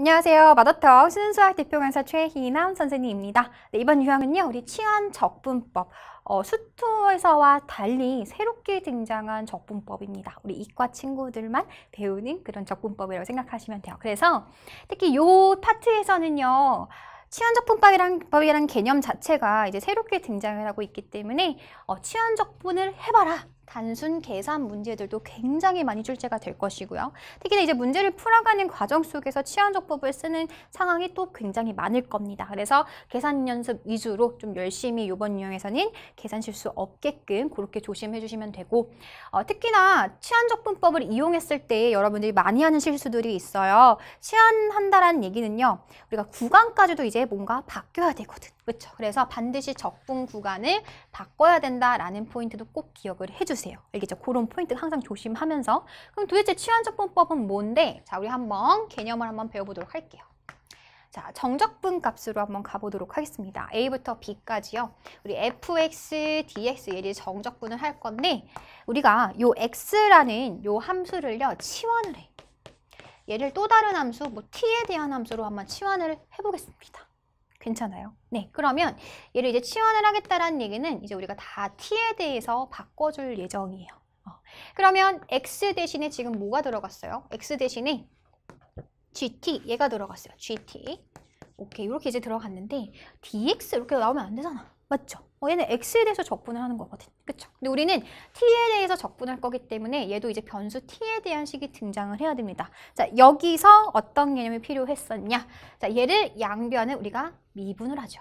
안녕하세요. 마더터 순수학 대표 강사 최희남 선생님입니다. 네, 이번 유형은요. 우리 치안 적분법, 어, 수투에서와 달리 새롭게 등장한 적분법입니다. 우리 이과 친구들만 배우는 그런 적분법이라고 생각하시면 돼요. 그래서 특히 요 파트에서는요. 치안적분법이란 법이라는 개념 자체가 이제 새롭게 등장을 하고 있기 때문에 어, 치안적분을 해봐라 단순 계산 문제들도 굉장히 많이 출제가 될 것이고요. 특히나 이제 문제를 풀어가는 과정 속에서 치환적법을 쓰는 상황이 또 굉장히 많을 겁니다. 그래서 계산 연습 위주로 좀 열심히 이번 유형에서는 계산 실수 없게끔 그렇게 조심해 주시면 되고 어, 특히나 치환적분법을 이용했을 때 여러분들이 많이 하는 실수들이 있어요. 치환한다라는 얘기는요. 우리가 구간까지도 이제 뭔가 바뀌어야 되거든. 그렇죠. 그래서 반드시 적분 구간을 바꿔야 된다라는 포인트도 꼭 기억을 해주세요. 알겠죠? 그런 포인트 항상 조심하면서 그럼 도대체 취한적분법은 뭔데? 자, 우리 한번 개념을 한번 배워보도록 할게요. 자, 정적분 값으로 한번 가보도록 하겠습니다. A부터 B까지요. 우리 fx, dx 얘를 정적분을 할 건데 우리가 요 x라는 요 함수를요. 치환을 해. 얘를 또 다른 함수, 뭐 t에 대한 함수로 한번 치환을 해보겠습니다. 괜찮아요. 네, 그러면 얘를 이제 치환을 하겠다라는 얘기는 이제 우리가 다 t에 대해서 바꿔줄 예정이에요. 어. 그러면 x 대신에 지금 뭐가 들어갔어요? x 대신에 gt 얘가 들어갔어요. gt 오케이 이렇게 이제 들어갔는데 dx 이렇게 나오면 안 되잖아. 맞죠? 어, 얘는 x에 대해서 적분을 하는 거거든. 그쵸? 근데 우리는 t에 대해서 적분할 거기 때문에 얘도 이제 변수 t에 대한 식이 등장을 해야 됩니다. 자, 여기서 어떤 개념이 필요했었냐? 자, 얘를 양변에 우리가 미분을 하죠.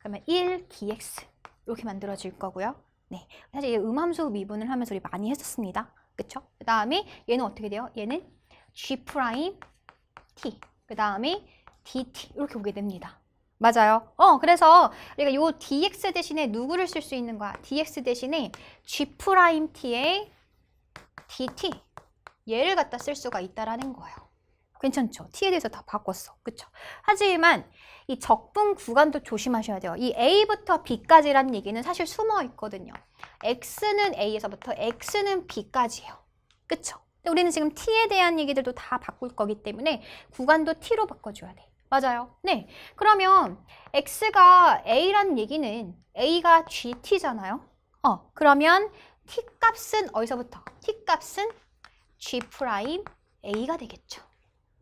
그러면 1dx 이렇게 만들어질 거고요. 네, 사실 얘 음함수 미분을 하면서 우리 많이 했었습니다. 그쵸? 그 다음에 얘는 어떻게 돼요? 얘는 g t 그 다음에 dt 이렇게 오게 됩니다. 맞아요. 어, 그래서 우리가 요 dx 대신에 누구를 쓸 수 있는 거야? dx 대신에 g't의 dt 얘를 갖다 쓸 수가 있다라는 거예요. 괜찮죠? t에 대해서 다 바꿨어. 그쵸? 하지만 이 적분 구간도 조심하셔야 돼요. 이 a부터 b까지라는 얘기는 사실 숨어 있거든요. x는 a에서부터 x는 b까지예요. 그쵸? 근 우리는 지금 t에 대한 얘기들도 다 바꿀 거기 때문에 구간도 t로 바꿔줘야 돼. 맞아요. 네. 그러면 x가 a라는 얘기는 a가 gt잖아요. 어, 그러면 t 값은 어디서부터? t 값은 g 프라임 a가 되겠죠.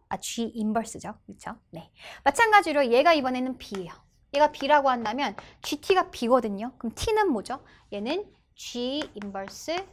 아, g 인버스죠. 그렇죠? 네. 마찬가지로 얘가 이번에는 b예요. 얘가 b라고 한다면 gt가 b거든요. 그럼 t는 뭐죠? 얘는 g 인버스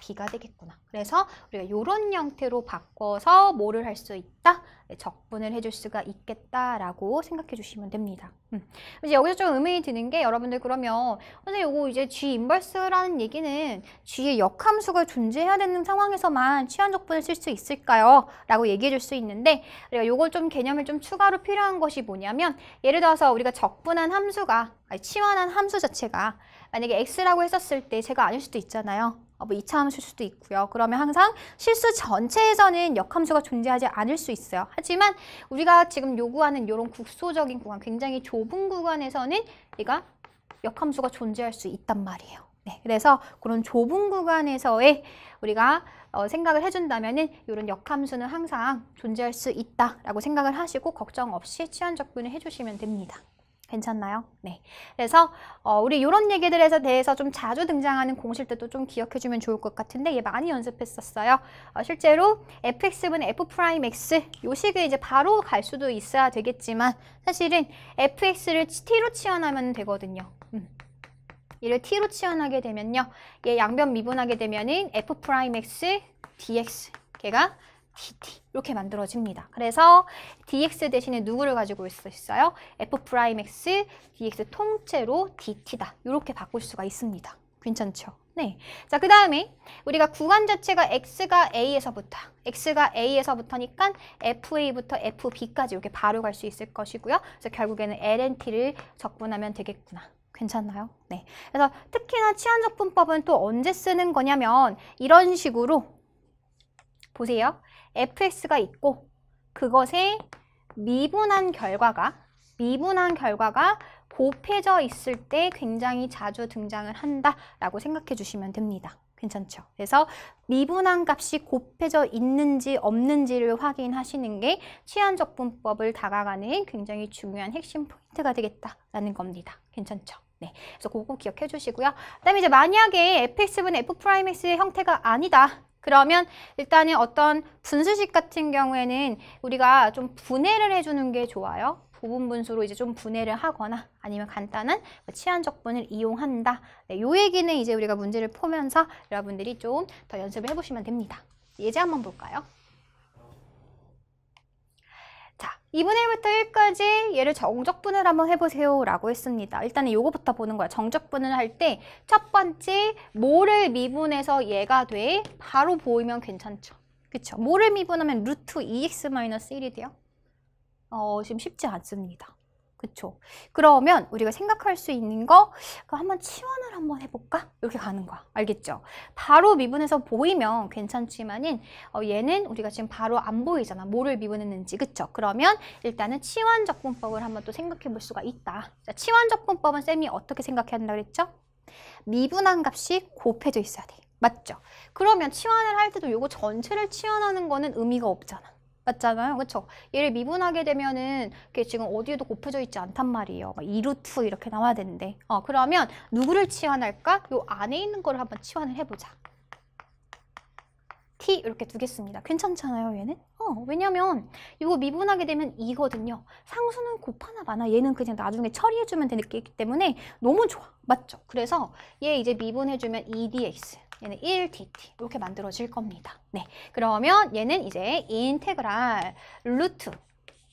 B가 되겠구나. 그래서 우리가 이런 형태로 바꿔서 뭐를 할 수 있다? 네, 적분을 해줄 수가 있겠다라고 생각해 주시면 됩니다. 음. 이제 여기서 좀 의문이 드는 게 여러분들 그러면 선생님 이거 이제 G 인버스라는 얘기는 G의 역함수가 존재해야 되는 상황에서만 취한 적분을 쓸 수 있을까요? 라고 얘기해 줄 수 있는데 우리가 이걸 좀 개념을 좀 추가로 필요한 것이 뭐냐면 예를 들어서 우리가 적분한 함수가 아니, 치환한 함수 자체가 만약에 X라고 했었을 때 제가 아닐 수도 있잖아요. 어, 뭐 2차 함수일 수도 있고요. 그러면 항상 실수 전체에서는 역함수가 존재하지 않을 수 있어요. 하지만 우리가 지금 요구하는 이런 국소적인 구간, 굉장히 좁은 구간에서는 얘가 역함수가 존재할 수 있단 말이에요. 네, 그래서 그런 좁은 구간에서의 우리가 어, 생각을 해준다면 은 이런 역함수는 항상 존재할 수 있다라고 생각을 하시고 걱정 없이 치환 접근을 해주시면 됩니다. 괜찮나요? 네. 그래서 어, 우리 이런 얘기들에 대해서 좀 자주 등장하는 공실 때도 좀 기억해주면 좋을 것 같은데 얘 많이 연습했었어요. 어, 실제로 fx분 f'x 요 식을 이제 바로 갈 수도 있어야 되겠지만 사실은 fx를 t로 치환하면 되거든요. 음. 얘를 t로 치환하게 되면요. 얘 양변 미분하게 되면은 f'x dx 걔가 dt 이렇게 만들어집니다. 그래서 dx 대신에 누구를 가지고 있어요? f'x dx 통째로 dt다. 이렇게 바꿀 수가 있습니다. 괜찮죠? 네. 자, 그 다음에 우리가 구간 자체가 x가 a에서부터 x가 a에서부터니까 fa부터 fb까지 이렇게 바로 갈 수 있을 것이고요. 그래서 결국에는 lnt를 적분하면 되겠구나. 괜찮나요? 네. 그래서 특히나 치안적분법은 또 언제 쓰는 거냐면 이런 식으로 보세요. f s 가 있고 그것에 미분한 결과가 미분한 결과가 곱해져 있을 때 굉장히 자주 등장을 한다라고 생각해 주시면 됩니다. 괜찮죠? 그래서 미분한 값이 곱해져 있는지 없는지를 확인하시는 게 치안적분법을 다가가는 굉장히 중요한 핵심 포인트가 되겠다라는 겁니다. 괜찮죠? 네, 그래서 그거 기억해 주시고요. 그다음에 이제 만약에 fx분 f'x의 형태가 아니다. 그러면 일단은 어떤 분수식 같은 경우에는 우리가 좀 분해를 해주는 게 좋아요. 부분 분수로 이제 좀 분해를 하거나 아니면 간단한 뭐 치안적분을 이용한다. 네, 요 얘기는 이제 우리가 문제를 보면서 여러분들이 좀 더 연습을 해보시면 됩니다. 예제 한번 볼까요? 2분의 1부터 1까지 얘를 정적분을 한번 해보세요 라고 했습니다. 일단은 요거부터 보는 거야. 정적분을 할 때 첫 번째 뭐를 미분해서 얘가 돼 바로 보이면 괜찮죠. 그쵸? 뭐를 미분하면 루트 2x-1이 돼요. 어, 지금 쉽지 않습니다. 그쵸? 그러면 우리가 생각할 수 있는 거 한번 치환을 한번 해볼까? 이렇게 가는 거야. 알겠죠? 바로 미분해서 보이면 괜찮지만은 어, 얘는 우리가 지금 바로 안 보이잖아. 뭐를 미분했는지. 그쵸? 그러면 일단은 치환적분법을 한번 또 생각해 볼 수가 있다. 자, 치환적분법은 쌤이 어떻게 생각해야 된다 그랬죠? 미분한 값이 곱해져 있어야 돼. 맞죠? 그러면 치환을 할 때도 요거 전체를 치환하는 거는 의미가 없잖아. 맞잖아요. 그렇죠? 얘를 미분하게 되면은 이게 지금 어디에도 곱해져 있지 않단 말이에요. 이루트 이렇게 나와야 되는데. 어, 그러면 누구를 치환할까? 요 안에 있는 거를 한번 치환을 해보자. t 이렇게 두겠습니다. 괜찮잖아요, 얘는? 어, 왜냐면 이거 미분하게 되면 2거든요. 상수는 곱하나 마나 얘는 그냥 나중에 처리해주면 되기 때문에 너무 좋아. 맞죠? 그래서 얘 이제 미분해주면 2dx. 얘는 1dt 이렇게 만들어질 겁니다. 네, 그러면 얘는 이제 인테그랄 루트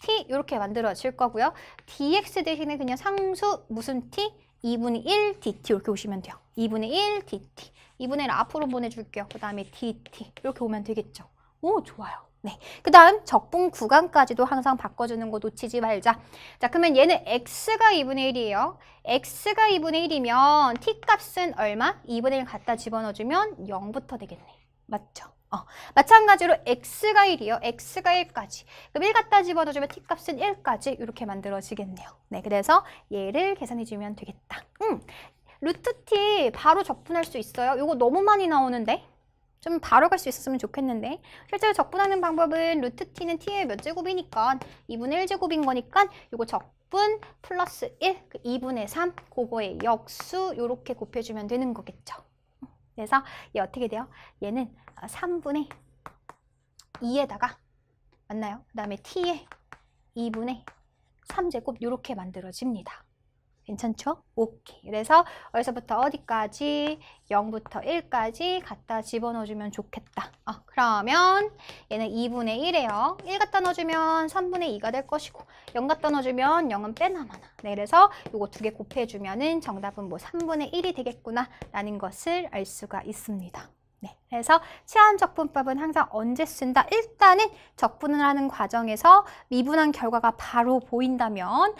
t 이렇게 만들어질 거고요. dx 대신에 그냥 상수 무슨 t? 2분의 1 dt 이렇게 오시면 돼요. 2분의 1 dt. 2분의 1 앞으로 보내줄게요. 그 다음에 dt 이렇게 오면 되겠죠. 오, 좋아요. 네. 그 다음 적분 구간까지도 항상 바꿔주는 거 놓치지 말자. 자, 그러면 얘는 x가 2분의 1이에요. x가 2분의 1이면 t값은 얼마? 2분의 1 갖다 집어넣어주면 0부터 되겠네. 맞죠? 어. 마찬가지로 x가 1이요. x가 1까지. 그럼 1 갖다 집어넣어주면 t값은 1까지 이렇게 만들어지겠네요. 네, 그래서 얘를 계산해주면 되겠다. 음, 루트 t 바로 적분할 수 있어요. 이거 너무 많이 나오는데? 좀 바로 갈 수 있었으면 좋겠는데 실제로 적분하는 방법은 루트 t는 t의 몇 제곱이니까 2분의 1제곱인 거니까 이거 적분 플러스 1, 그 2분의 3 그거의 역수 이렇게 곱해주면 되는 거겠죠. 그래서 얘 어떻게 돼요? 얘는 3분의 2에다가 맞나요? 그 다음에 t의 2분의 3제곱 이렇게 만들어집니다. 괜찮죠? 오케이. 그래서 어디서부터 어디까지 0부터 1까지 갖다 집어넣어주면 좋겠다. 어, 그러면 얘는 2분의 1이에요. 1 갖다 넣어주면 3분의 2가 될 것이고 0 갖다 넣어주면 0은 빼나마나. 네, 그래서 이거 두 개 곱해주면 은 정답은 뭐 3분의 1이 되겠구나 라는 것을 알 수가 있습니다. 네, 그래서 치환 적분법은 항상 언제 쓴다? 일단은 적분을 하는 과정에서 미분한 결과가 바로 보인다면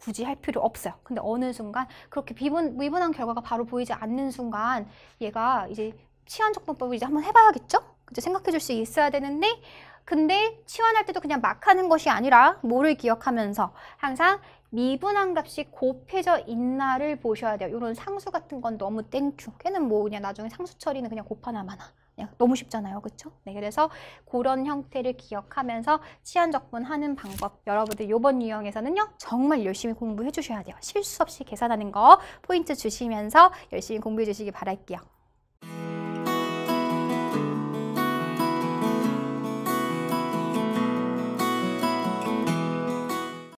굳이 할 필요 없어요. 근데 어느 순간 그렇게 비분, 미분한 결과가 바로 보이지 않는 순간 얘가 이제 치환적분법을 이제 한번 해봐야겠죠? 그죠? 생각해 줄 수 있어야 되는데 근데 치환할 때도 그냥 막 하는 것이 아니라 뭐를 기억하면서 항상 미분한 값이 곱해져 있나를 보셔야 돼요. 이런 상수 같은 건 너무 땡큐. 걔는 뭐 그냥 나중에 상수 처리는 그냥 곱하나 마나. 너무 쉽잖아요. 그렇죠? 네, 그래서 그런 형태를 기억하면서 치안 적분하는 방법 여러분들 이번 유형에서는요. 정말 열심히 공부해 주셔야 돼요. 실수 없이 계산하는 거 포인트 주시면서 열심히 공부해 주시기 바랄게요.